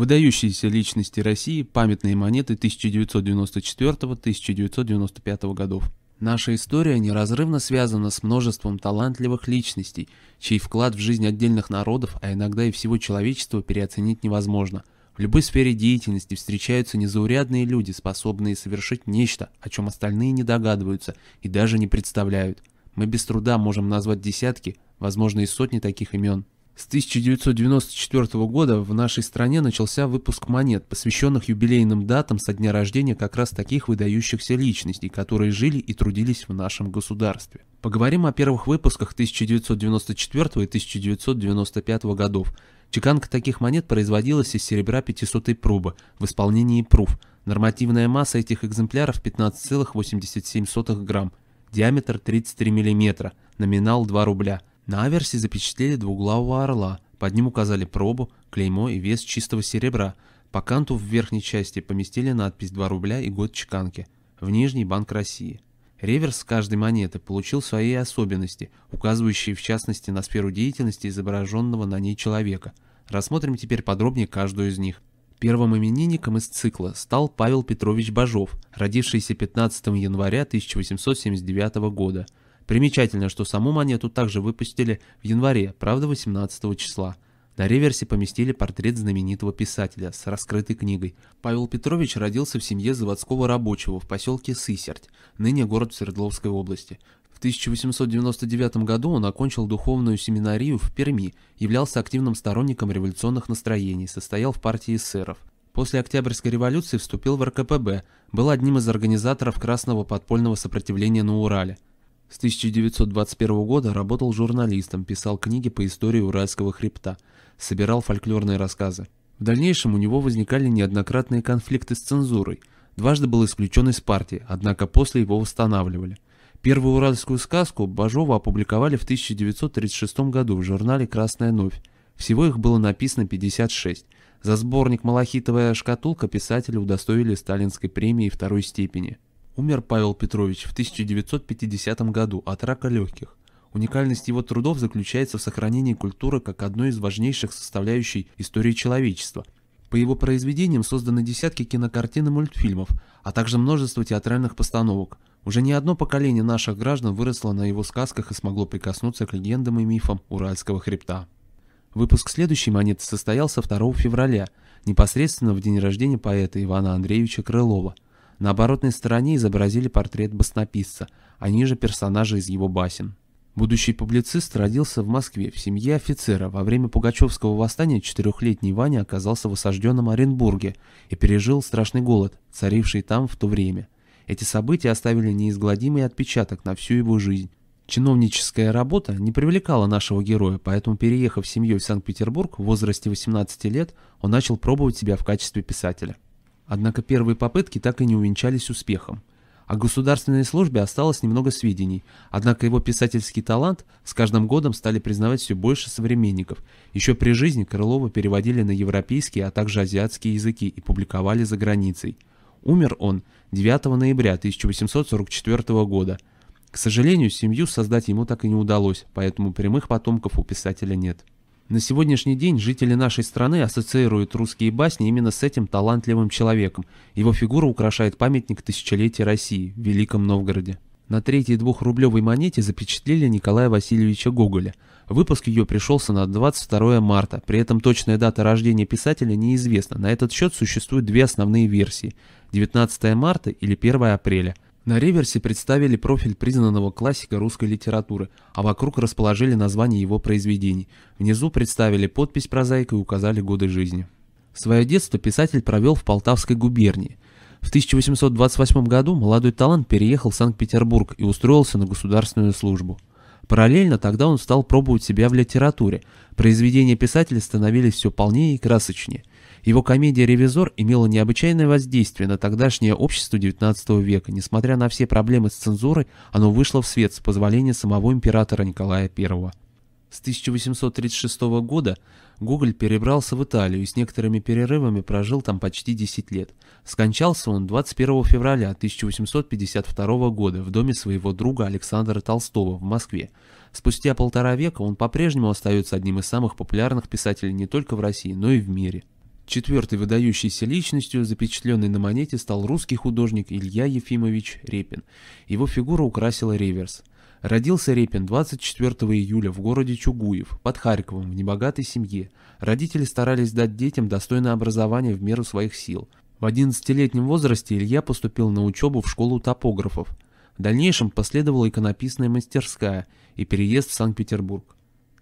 Выдающиеся личности России, памятные монеты 1994-1995 годов. Наша история неразрывно связана с множеством талантливых личностей, чей вклад в жизнь отдельных народов, а иногда и всего человечества переоценить невозможно. В любой сфере деятельности встречаются незаурядные люди, способные совершить нечто, о чем остальные не догадываются и даже не представляют. Мы без труда можем назвать десятки, возможно и сотни таких имен. С 1994 года в нашей стране начался выпуск монет, посвященных юбилейным датам со дня рождения как раз таких выдающихся личностей, которые жили и трудились в нашем государстве. Поговорим о первых выпусках 1994 и 1995 годов. Чеканка таких монет производилась из серебра 500 пробы в исполнении пруф. Нормативная масса этих экземпляров 15,87 грамм, диаметр 33 мм, номинал 2 рубля – на аверсе запечатлели двуглавого орла, под ним указали пробу, клеймо и вес чистого серебра. По канту в верхней части поместили надпись 2 рубля и год чеканки, в нижний банк России. Реверс каждой монеты получил свои особенности, указывающие в частности на сферу деятельности изображенного на ней человека. Рассмотрим теперь подробнее каждую из них. Первым именинником из цикла стал Павел Петрович Бажов, родившийся 15 января 1879 года. Примечательно, что саму монету также выпустили в январе, правда 18 числа. На реверсе поместили портрет знаменитого писателя с раскрытой книгой. Павел Петрович родился в семье заводского рабочего в поселке Сысерть, ныне город Свердловской области. В 1899 году он окончил духовную семинарию в Перми, являлся активным сторонником революционных настроений, состоял в партии эсеров. После Октябрьской революции вступил в РКПБ, был одним из организаторов красного подпольного сопротивления на Урале – с 1921 года работал журналистом, писал книги по истории Уральского хребта, собирал фольклорные рассказы. В дальнейшем у него возникали неоднократные конфликты с цензурой. Дважды был исключен из партии, однако после его восстанавливали. Первую уральскую сказку Бажова опубликовали в 1936 году в журнале «Красная новь». Всего их было написано 56. За сборник «Малахитовая шкатулка» писателя удостоили сталинской премии второй степени. Умер Павел Петрович в 1950 году от рака легких. Уникальность его трудов заключается в сохранении культуры как одной из важнейших составляющей истории человечества. По его произведениям созданы десятки кинокартин и мультфильмов, а также множество театральных постановок. Уже не одно поколение наших граждан выросло на его сказках и смогло прикоснуться к легендам и мифам Уральского хребта. Выпуск следующей монеты состоялся 2 февраля, непосредственно в день рождения поэта Ивана Андреевича Крылова – на оборотной стороне изобразили портрет баснописца, а ниже персонажа из его басен. Будущий публицист родился в Москве в семье офицера. Во время Пугачевского восстания четырехлетний Ваня оказался в осажденном Оренбурге и пережил страшный голод, царивший там в то время. Эти события оставили неизгладимый отпечаток на всю его жизнь. Чиновническая работа не привлекала нашего героя, поэтому, переехав с семьей в Санкт-Петербург в возрасте 18 лет, он начал пробовать себя в качестве писателя. Однако первые попытки так и не увенчались успехом. О государственной службе осталось немного сведений, однако его писательский талант с каждым годом стали признавать все больше современников. Еще при жизни Крылова переводили на европейские, а также азиатские языки и публиковали за границей. Умер он 9 ноября 1844 года. К сожалению, семью создать ему так и не удалось, поэтому прямых потомков у писателя нет. На сегодняшний день жители нашей страны ассоциируют русские басни именно с этим талантливым человеком. Его фигура украшает памятник тысячелетия России в Великом Новгороде. На третьей двухрублевой монете запечатлели Николая Васильевича Гоголя. Выпуск ее пришелся на 22 марта, при этом точная дата рождения писателя неизвестна. На этот счет существуют две основные версии – 19 марта или 1 апреля – на реверсе представили профиль признанного классика русской литературы, а вокруг расположили название его произведений. Внизу представили подпись прозаика и указали годы жизни. Свое детство писатель провел в Полтавской губернии. В 1828 году молодой талант переехал в Санкт-Петербург и устроился на государственную службу. Параллельно тогда он стал пробовать себя в литературе. Произведения писателя становились все полнее и красочнее. Его комедия «Ревизор» имела необычайное воздействие на тогдашнее общество XIX века. Несмотря на все проблемы с цензурой, оно вышло в свет с позволения самого императора Николая I. С 1836 года Гоголь перебрался в Италию и с некоторыми перерывами прожил там почти 10 лет. Скончался он 21 февраля 1852 года в доме своего друга Александра Толстого в Москве. Спустя полтора века он по-прежнему остается одним из самых популярных писателей не только в России, но и в мире. Четвертой выдающейся личностью, запечатленной на монете, стал русский художник Илья Ефимович Репин. Его фигура украсила реверс. Родился Репин 24 июля в городе Чугуев, под Харьковом, в небогатой семье. Родители старались дать детям достойное образование в меру своих сил. В 11-летнем возрасте Илья поступил на учебу в школу топографов. В дальнейшем последовала иконописная мастерская и переезд в Санкт-Петербург.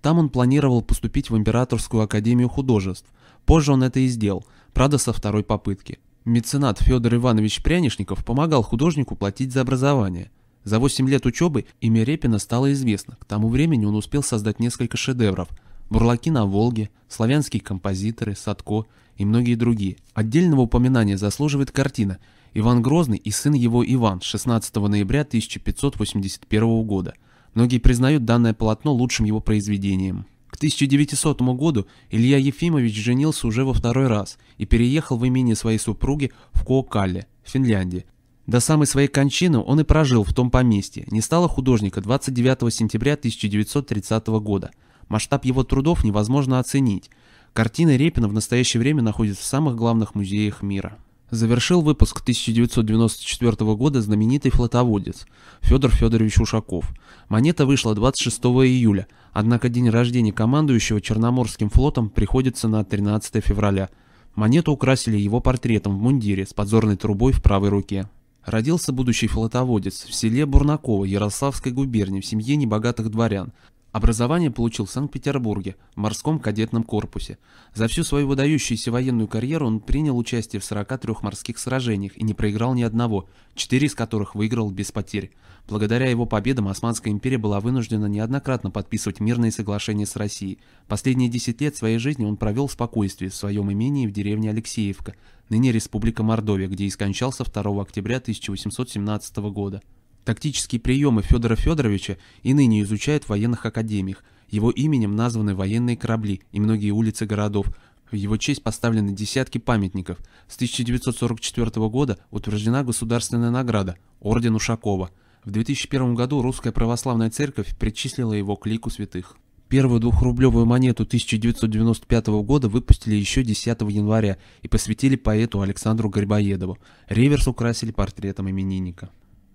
Там он планировал поступить в Императорскую академию художеств – Позже он это и сделал, правда со второй попытки. Меценат Федор Иванович Прянишников помогал художнику платить за образование. За 8 лет учебы имя Репина стало известно, к тому времени он успел создать несколько шедевров – «Бурлаки на Волге», «Славянские композиторы», «Садко» и многие другие. Отдельного упоминания заслуживает картина «Иван Грозный и сын его Иван» 16 ноября 1581 года. Многие признают данное полотно лучшим его произведением. 1900 году Илья Ефимович женился уже во второй раз и переехал в имение своей супруги в Коокале, Финляндии. До самой своей кончины он и прожил в том поместье, не стало художника 29 сентября 1930 года. Масштаб его трудов невозможно оценить. Картины Репина в настоящее время находятся в самых главных музеях мира завершил выпуск 1994 года знаменитый флотоводец Федор Федорович Ушаков. Монета вышла 26 июля, однако день рождения командующего Черноморским флотом приходится на 13 февраля. Монету украсили его портретом в мундире с подзорной трубой в правой руке. Родился будущий флотоводец в селе Бурнаково Ярославской губернии в семье небогатых дворян, Образование получил в Санкт-Петербурге, в морском кадетном корпусе. За всю свою выдающуюся военную карьеру он принял участие в 43 морских сражениях и не проиграл ни одного, четыре из которых выиграл без потерь. Благодаря его победам Османская империя была вынуждена неоднократно подписывать мирные соглашения с Россией. Последние 10 лет своей жизни он провел в спокойствии в своем имении в деревне Алексеевка, ныне Республика Мордовия, где и скончался 2 октября 1817 года. Тактические приемы Федора Федоровича и ныне изучают в военных академиях. Его именем названы военные корабли и многие улицы городов. В его честь поставлены десятки памятников. С 1944 года утверждена государственная награда – Орден Ушакова. В 2001 году Русская Православная Церковь причислила его к лику святых. Первую двухрублевую монету 1995 года выпустили еще 10 января и посвятили поэту Александру Грибоедову. Реверс украсили портретом именинника.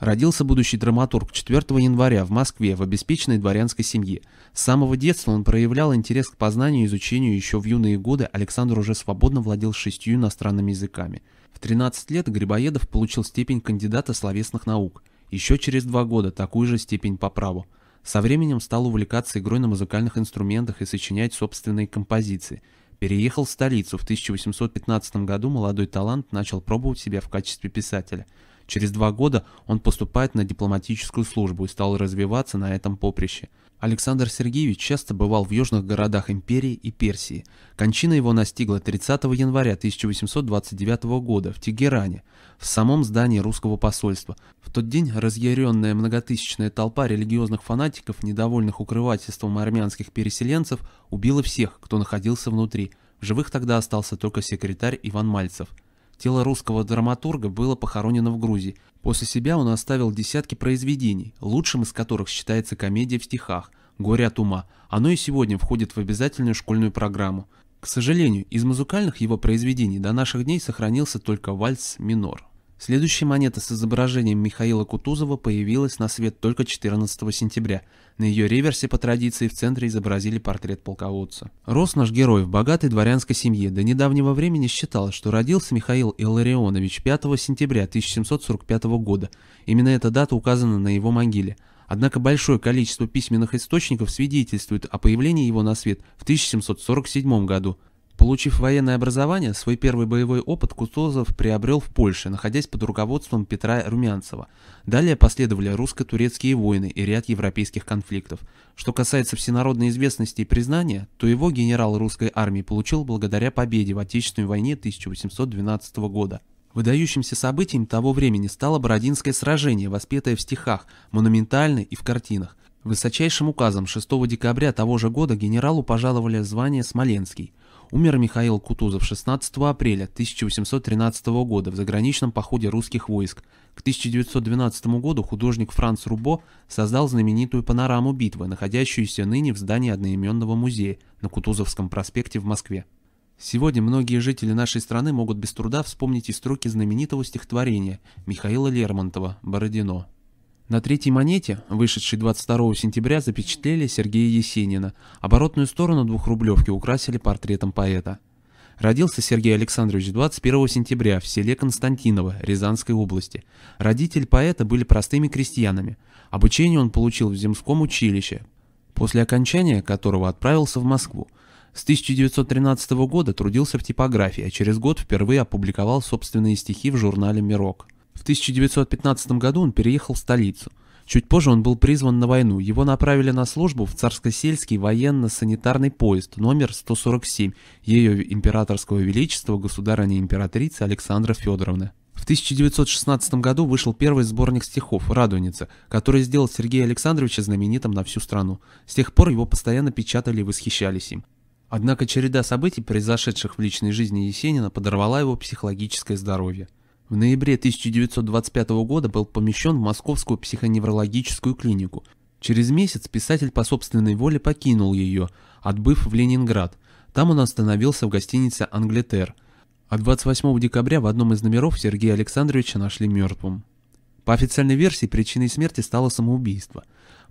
Родился будущий драматург 4 января в Москве в обеспеченной дворянской семье. С самого детства он проявлял интерес к познанию и изучению еще в юные годы Александр уже свободно владел шестью иностранными языками. В 13 лет Грибоедов получил степень кандидата словесных наук, еще через два года такую же степень по праву. Со временем стал увлекаться игрой на музыкальных инструментах и сочинять собственные композиции. Переехал в столицу, в 1815 году молодой талант начал пробовать себя в качестве писателя – Через два года он поступает на дипломатическую службу и стал развиваться на этом поприще. Александр Сергеевич часто бывал в южных городах империи и Персии. Кончина его настигла 30 января 1829 года в Тегеране, в самом здании русского посольства. В тот день разъяренная многотысячная толпа религиозных фанатиков, недовольных укрывательством армянских переселенцев, убила всех, кто находился внутри. В живых тогда остался только секретарь Иван Мальцев – Тело русского драматурга было похоронено в Грузии. После себя он оставил десятки произведений, лучшим из которых считается комедия в стихах «Горе от ума». Оно и сегодня входит в обязательную школьную программу. К сожалению, из музыкальных его произведений до наших дней сохранился только вальс минор. Следующая монета с изображением Михаила Кутузова появилась на свет только 14 сентября. На ее реверсе по традиции в центре изобразили портрет полководца. Рос наш герой в богатой дворянской семье. До недавнего времени считалось, что родился Михаил Илларионович 5 сентября 1745 года. Именно эта дата указана на его могиле. Однако большое количество письменных источников свидетельствует о появлении его на свет в 1747 году. Получив военное образование, свой первый боевой опыт Кутузов приобрел в Польше, находясь под руководством Петра Румянцева. Далее последовали русско-турецкие войны и ряд европейских конфликтов. Что касается всенародной известности и признания, то его генерал русской армии получил благодаря победе в Отечественной войне 1812 года. Выдающимся событием того времени стало Бородинское сражение, воспетое в стихах, монументально и в картинах. Высочайшим указом 6 декабря того же года генералу пожаловали звание «Смоленский». Умер Михаил Кутузов 16 апреля 1813 года в заграничном походе русских войск. К 1912 году художник Франц Рубо создал знаменитую панораму битвы, находящуюся ныне в здании одноименного музея на Кутузовском проспекте в Москве. Сегодня многие жители нашей страны могут без труда вспомнить и строки знаменитого стихотворения Михаила Лермонтова «Бородино». На третьей монете, вышедшей 22 сентября, запечатлели Сергея Есенина. Оборотную сторону двухрублевки украсили портретом поэта. Родился Сергей Александрович 21 сентября в селе Константиново Рязанской области. Родители поэта были простыми крестьянами. Обучение он получил в земском училище, после окончания которого отправился в Москву. С 1913 года трудился в типографии, а через год впервые опубликовал собственные стихи в журнале «Мирок». В 1915 году он переехал в столицу. Чуть позже он был призван на войну. Его направили на службу в Царско-сельский военно-санитарный поезд номер 147 ее императорского величества государыни-императрицы Александра Федоровны. В 1916 году вышел первый сборник стихов «Радуница», который сделал Сергея Александровича знаменитым на всю страну. С тех пор его постоянно печатали и восхищались им. Однако череда событий, произошедших в личной жизни Есенина, подорвала его психологическое здоровье. В ноябре 1925 года был помещен в Московскую психоневрологическую клинику. Через месяц писатель по собственной воле покинул ее, отбыв в Ленинград. Там он остановился в гостинице «Англетер». А 28 декабря в одном из номеров Сергея Александровича нашли мертвым. По официальной версии причиной смерти стало самоубийство.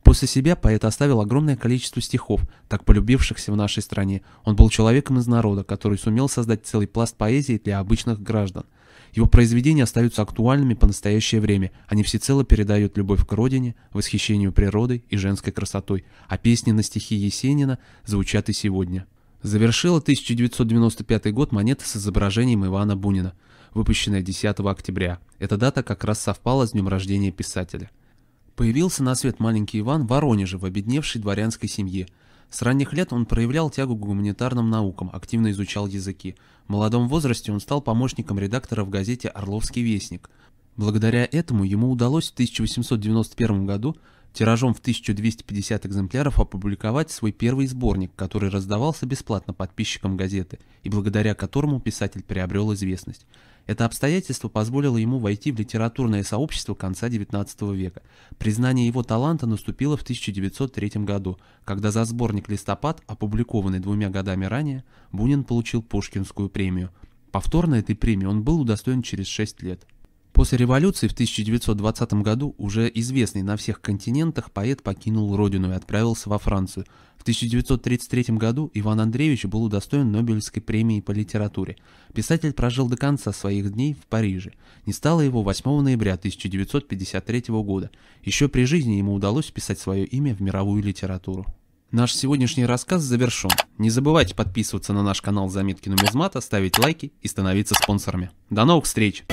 После себя поэт оставил огромное количество стихов, так полюбившихся в нашей стране. Он был человеком из народа, который сумел создать целый пласт поэзии для обычных граждан – его произведения остаются актуальными по настоящее время, они всецело передают любовь к родине, восхищению природой и женской красотой, а песни на стихи Есенина звучат и сегодня. Завершила 1995 год монета с изображением Ивана Бунина, выпущенная 10 октября. Эта дата как раз совпала с днем рождения писателя. Появился на свет маленький Иван в Воронеже в обедневшей дворянской семье – с ранних лет он проявлял тягу к гуманитарным наукам, активно изучал языки. В молодом возрасте он стал помощником редактора в газете «Орловский вестник». Благодаря этому ему удалось в 1891 году тиражом в 1250 экземпляров опубликовать свой первый сборник, который раздавался бесплатно подписчикам газеты и благодаря которому писатель приобрел известность. Это обстоятельство позволило ему войти в литературное сообщество конца XIX века. Признание его таланта наступило в 1903 году, когда за сборник «Листопад», опубликованный двумя годами ранее, Бунин получил Пушкинскую премию. Повторно этой премии он был удостоен через шесть лет. После революции в 1920 году уже известный на всех континентах поэт покинул родину и отправился во Францию. В 1933 году Иван Андреевич был удостоен Нобелевской премии по литературе. Писатель прожил до конца своих дней в Париже. Не стало его 8 ноября 1953 года. Еще при жизни ему удалось вписать свое имя в мировую литературу. Наш сегодняшний рассказ завершен. Не забывайте подписываться на наш канал «Заметки нумизмата», ставить лайки и становиться спонсорами. До новых встреч!